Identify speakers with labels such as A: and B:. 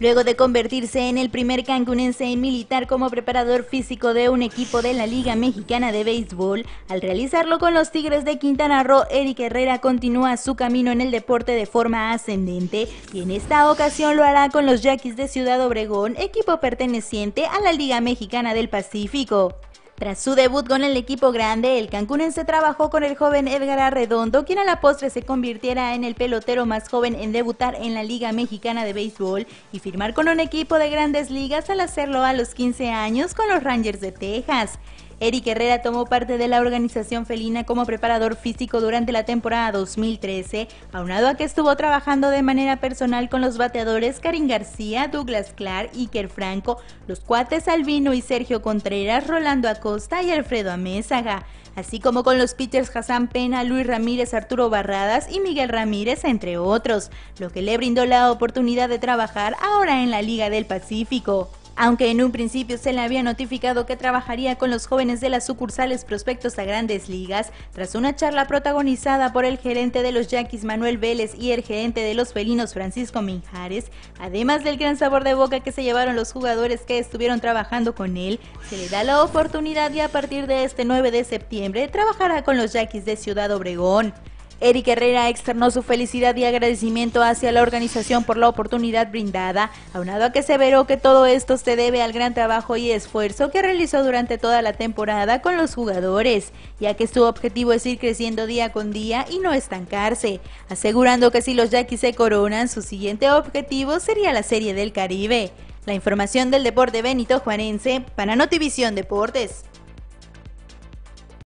A: Luego de convertirse en el primer cancunense en militar como preparador físico de un equipo de la Liga Mexicana de Béisbol, al realizarlo con los Tigres de Quintana Roo, Eric Herrera continúa su camino en el deporte de forma ascendente y en esta ocasión lo hará con los Jackies de Ciudad Obregón, equipo perteneciente a la Liga Mexicana del Pacífico. Tras su debut con el equipo grande, el cancunense trabajó con el joven Edgar Arredondo, quien a la postre se convirtiera en el pelotero más joven en debutar en la Liga Mexicana de Béisbol y firmar con un equipo de grandes ligas al hacerlo a los 15 años con los Rangers de Texas. Eric Herrera tomó parte de la organización felina como preparador físico durante la temporada 2013, aunado a que estuvo trabajando de manera personal con los bateadores Karim García, Douglas Clark, Iker Franco, los cuates Albino y Sergio Contreras, Rolando Acosta y Alfredo Amézaga, así como con los pitchers Hassan Pena, Luis Ramírez, Arturo Barradas y Miguel Ramírez, entre otros, lo que le brindó la oportunidad de trabajar ahora en la Liga del Pacífico. Aunque en un principio se le había notificado que trabajaría con los jóvenes de las sucursales prospectos a grandes ligas, tras una charla protagonizada por el gerente de los Yankees Manuel Vélez y el gerente de los felinos Francisco Minjares, además del gran sabor de boca que se llevaron los jugadores que estuvieron trabajando con él, se le da la oportunidad y a partir de este 9 de septiembre trabajará con los Yankees de Ciudad Obregón. Eric Herrera externó su felicidad y agradecimiento hacia la organización por la oportunidad brindada, aunado a que aseveró que todo esto se debe al gran trabajo y esfuerzo que realizó durante toda la temporada con los jugadores, ya que su objetivo es ir creciendo día con día y no estancarse, asegurando que si los Yaquis se coronan, su siguiente objetivo sería la Serie del Caribe. La información del deporte Benito Juarense para Notivisión Deportes.